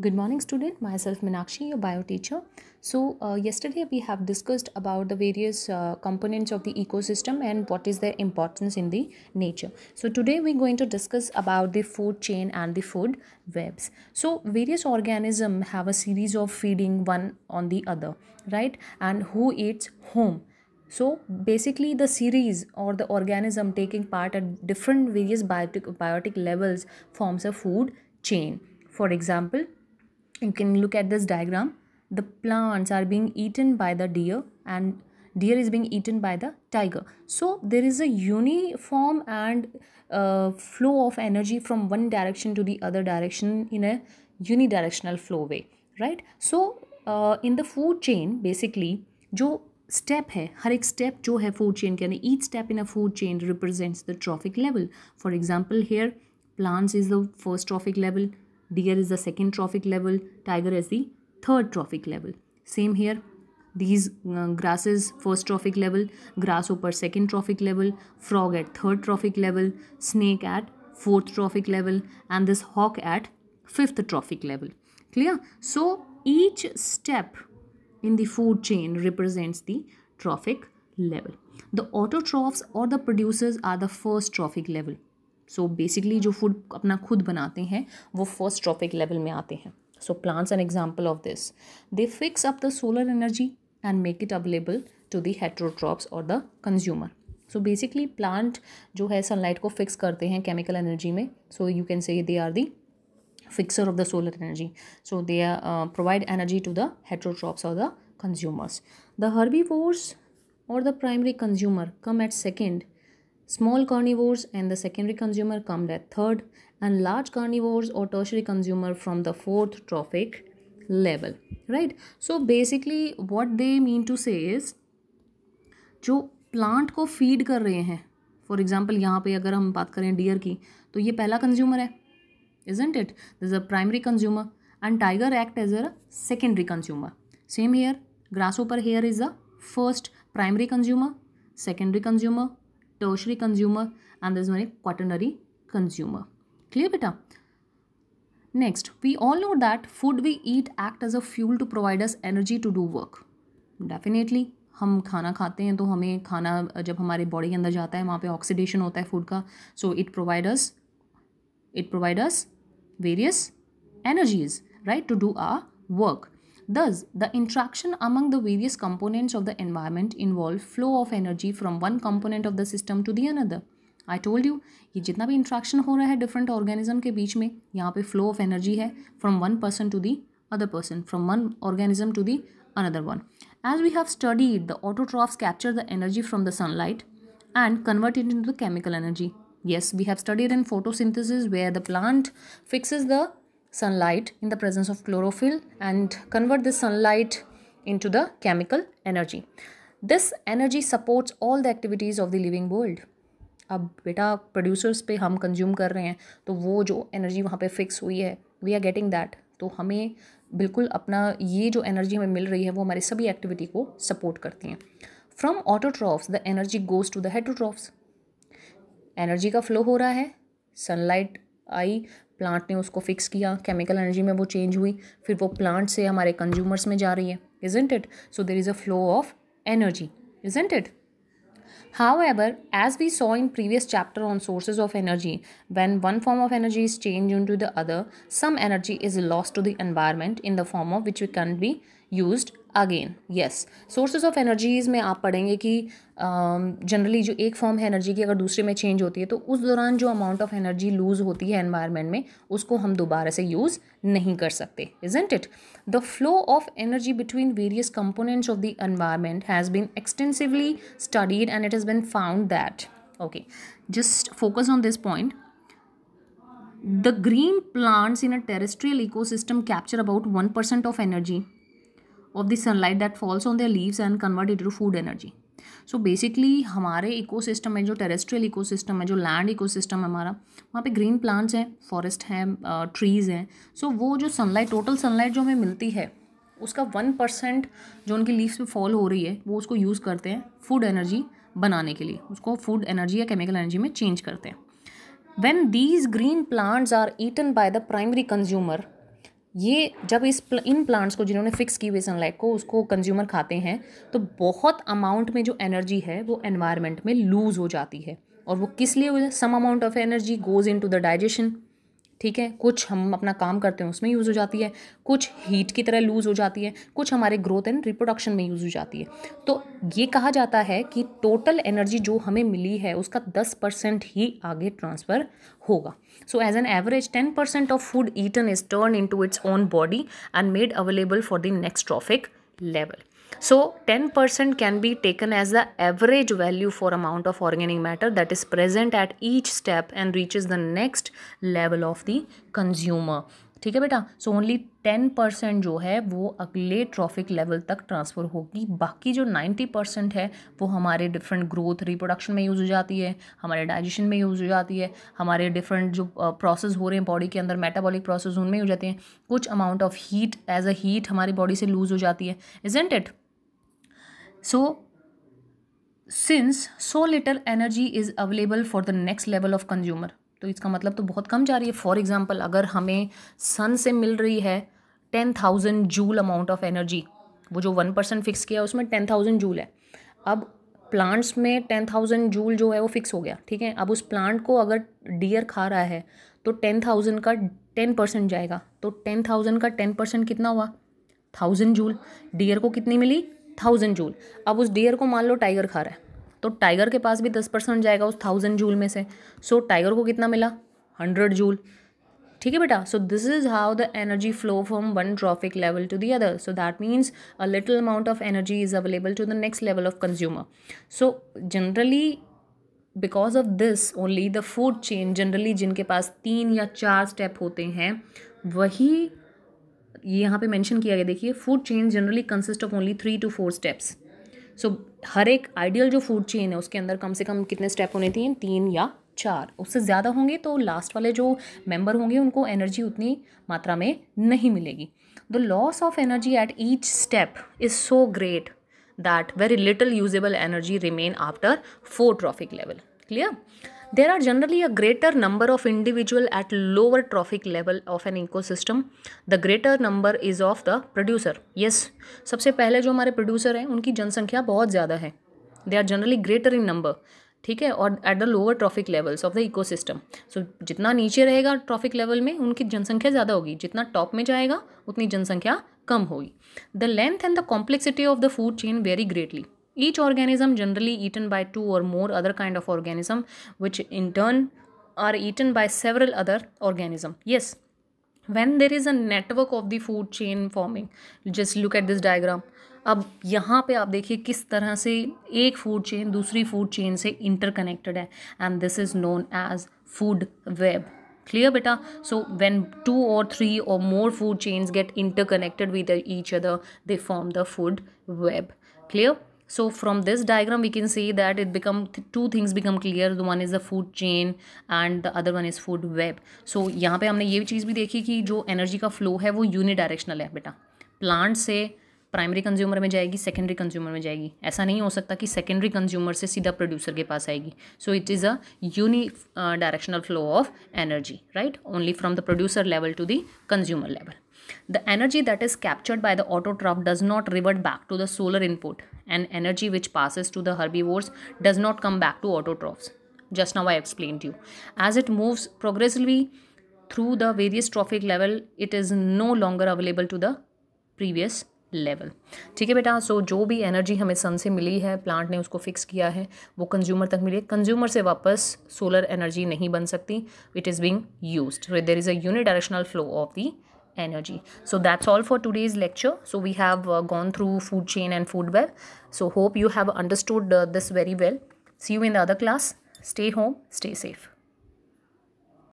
Good morning student, myself Minakshi, your bio teacher. So uh, yesterday we have discussed about the various uh, components of the ecosystem and what is their importance in the nature. So today we're going to discuss about the food chain and the food webs. So various organisms have a series of feeding one on the other, right? And who eats whom? so basically the series or the organism taking part at different various biotic biotic levels forms a food chain for example you can look at this diagram the plants are being eaten by the deer and deer is being eaten by the tiger so there is a uniform and uh, flow of energy from one direction to the other direction in a unidirectional flow way right so uh, in the food chain basically jo step hai har ek step jo hai food chain के अंदर each step in a food chain represents the trophic level for example here plants is the first trophic deer is the second trophic level tiger is the third trophic level same here these uh, grasses first trophic level grasshopper second trophic level frog at third trophic level snake at fourth trophic level and this hawk at fifth trophic level clear so each step in the food chain represents the trophic level the autotrophs or the producers are the first trophic level so so basically जो food अपना खुद बनाते हैं वो first trophic level में आते हैं so plants an example of this they fix up the solar energy and make it available to the heterotrophs और the consumer so basically plant जो है सनलाइट को फिक्स करते हैं केमिकल एनर्जी में सो you can say they are the of the solar energy so they are provide energy to the heterotrophs और the consumers the herbivores और the primary consumer come at second Small carnivores and the secondary consumer come at third and large carnivores or tertiary consumer from the fourth trophic level. Right. So basically what they mean to say is jo plant ko feed kar rahe hain for example yahan pe agar hum baat kare deer ki to ye pehla consumer hai isn't it this a primary consumer and tiger act as a secondary consumer same here grasshopper here is the first primary consumer secondary consumer tertiary consumer and there's one a quaternary consumer. Clear beta? Next, we all know that food we eat act as a fuel to provide us energy to do work. Definitely, हम खाना खाते हैं तो हमें खाना जब हमारे body के अंदर जाता है वहाँ पे ऑक्सीडेशन होता है फूड का so it providers it providers various energies right to do our work Thus, the interaction among the various components of the environment involve flow of energy from one component of the system to the another. I told you, ये जितना भी interaction हो रहा है different organism के बीच में, यहाँ पे flow of energy है from one person to the other person, from one organism to the another one. As we have studied, the autotrophs capture the energy from the sunlight and convert it into the chemical energy. Yes, we have studied in photosynthesis where the plant fixes the sunlight in the presence of chlorophyll and convert this sunlight into the chemical energy. This energy supports all the activities of the living world. अब बेटा producers पे हम consume कर रहे हैं तो वो जो एनर्जी वहाँ पे फिक्स हुई है वी आर गेटिंग दैट तो हमें बिल्कुल अपना ये जो एनर्जी हमें मिल रही है वो हमारी सभी एक्टिविटी को सपोर्ट करती हैं from autotrophs the energy goes to the heterotrophs energy का फ्लो हो रहा है सनलाइट आई प्लांट ने उसको फिक्स किया केमिकल एनर्जी में वो चेंज हुई फिर वो प्लांट से हमारे कंज्यूमर्स में जा रही है isn't it so there is a flow of energy isn't it however as we saw in previous chapter on sources of energy when one form of energy is change into the other some energy is loss to the environment in the form of which you can be used again yes sources of energies में आप पढ़ेंगे कि generally uh, जो एक form है energy की अगर दूसरे में चेंज होती है तो उस दौरान जो अमाउंट ऑफ एनर्जी लूज़ होती है एनवायरनमेंट में उसको हम दोबारा से यूज़ नहीं कर सकते isn't it the flow of energy between various components of the environment has been extensively studied and it has been found that okay just focus on this point green plants in a a ecosystem capture about one percent of energy of the sunlight that falls on their leaves and convert it into food energy so so basically हमारे ecosystem में जो terrestrial ecosystem है जो land ecosystem है हमारा वहाँ पे green plants हैं फॉरेस्ट हैं ट्रीज़ हैं सो वो जो सनलाइट टोटल सनलाइट जो हमें मिलती है उसका वन परसेंट जो उनकी लीव्स पे फॉल हो रही है वो उसको यूज़ करते हैं फूड एनर्जी बनाने के लिए उसको फूड एनर्जी या केमिकल एनर्जी में चेंज करते हैं when these green plants are eaten by the primary consumer ये जब इस प्ल, इन प्लांट्स को जिन्होंने फिक्स की हुई सनलाइट को उसको कंज्यूमर खाते हैं तो बहुत अमाउंट में जो एनर्जी है वो एनवायरनमेंट में लूज़ हो जाती है और वो किस लिए some amount of energy goes into the digestion ठीक है कुछ हम अपना काम करते हैं उसमें यूज़ हो जाती है कुछ हीट की तरह लूज़ हो जाती है कुछ हमारे ग्रोथ एंड रिप्रोडक्शन में यूज़ हो जाती है तो ये कहा जाता है कि टोटल एनर्जी जो हमें मिली है उसका दस परसेंट ही आगे ट्रांसफ़र होगा so as an average ten percent of food eaten is turn into its own body and made available for the next trophic level So 10% can be taken as the average value for amount of organic matter that is present at each step and reaches the next level of the consumer. ठीक है बेटा so only ten percent जो है वो अगले trophic level तक transfer होगी बाकी जो नाइन्टी परसेंट है वो हमारे डिफरेंट ग्रोथ रिप्रोडक्शन में यूज़ हो जाती है हमारे डाइजेशन में यूज़ हो जाती है हमारे डिफरेंट जो प्रोसेस हो रहे हैं बॉडी के अंदर मेटाबॉलिक प्रोसेस उनमें हो जाते हैं कुछ amount of heat as a heat हमारी बॉडी से लूज़ हो जाती है isn't it so since so little energy is available for the next level of consumer तो इसका मतलब तो बहुत कम जा रही है फॉर एग्जाम्पल अगर हमें सन से मिल रही है ten thousand joule amount of energy वो जो वन परसेंट फिक्स किया उसमें टेन थाउजेंड जूल है अब प्लांट्स में टेन थाउजेंड जूल जो है वो फिक्स हो गया ठीक है अब उस प्लांट को अगर डियर खा रहा है तो टेन थाउजेंड का टेन परसेंट जाएगा तो टेन थाउजेंड का टेन परसेंट कितना हुआ थाउजेंड जूल डियर को कितनी मिली थाउजेंड जूल अब उस डियर को मान लो टाइगर खा रहा है तो टाइगर के पास भी दस परसेंट जाएगा उस थाउजेंड जूल में से सो so, टाइगर को कितना मिला हंड्रेड जूल ठीक है बेटा so this is how the energy flow from one trophic level to the other so that means a little amount of energy is available to the next level of consumer so generally because of this only the food chain generally जिनके पास तीन या चार step होते हैं वही ये यहाँ पे मेंशन किया गया देखिए food chain generally consist of only three to four steps so हर एक आइडियल जो फूड चेन है उसके अंदर कम से कम कितने स्टेप होने चाहिए तीन या चार उससे ज़्यादा होंगे तो लास्ट वाले जो मेंबर होंगे उनको एनर्जी उतनी मात्रा में नहीं मिलेगी the loss of energy at each step is so great that very little usable energy remain after four trophic level clear There are generally a greater number of individual at lower trophic level of an ecosystem. The greater number is of the producer. Yes, सबसे पहले जो हमारे producer हैं उनकी जनसंख्या बहुत ज़्यादा है they are generally greater in number ठीक है और at the lower trophic levels of the ecosystem so जितना नीचे रहेगा ट्रॉफिक लेवल में उनकी जनसंख्या ज़्यादा होगी जितना टॉप में जाएगा उतनी जनसंख्या कम होगी the length and the complexity of the food chain very greatly Each organism generally eaten by two or more other kind of organism which in turn are eaten by several other organism. Yes, when there is a network of the food chain forming, just look at this diagram. अब यहाँ पे आप देखिए किस तरह से एक food chain दूसरी फूड चेन से इंटरकनेक्टेड है and this is known as clear beta so when two or three or more food chains get interconnected with each other they form the food web clear so from this diagram we can see that it become th two things become clear the one is the food chain and the other one is food web so यहाँ पर हमने ये चीज़ भी देखी कि जो energy का flow है वो यूनिडायरेक्शनल है बेटा प्लांट से प्राइमरी कंज्यूमर में जाएगी सेकेंडरी कंज्यूमर में जाएगी ऐसा नहीं हो सकता कि सेकेंडरी कंज्यूमर से सीधा प्रोड्यूसर के पास आएगी so it is a unidirectional flow of energy right only from the producer level to the consumer level The energy that is captured by the autotroph does not revert back to the solar input, and energy which passes to the herbivores does not come back to autotrophs. Just now I explained you. As it moves progressively through the various trophic level, it is no longer available to the previous level ठीक है बेटा सो so, जो भी energy हमें सन से मिली है plant ने उसको फिक्स किया है वो कंज्यूमर तक मिली कंज्यूमर से वापस सोलर एनर्जी नहीं बन सकती it is being used there is a unidirectional flow of the energy so that's all for today's lecture so we have uh, gone through food chain and food web so hope you have understood uh, this very well see you in the other class stay home stay safe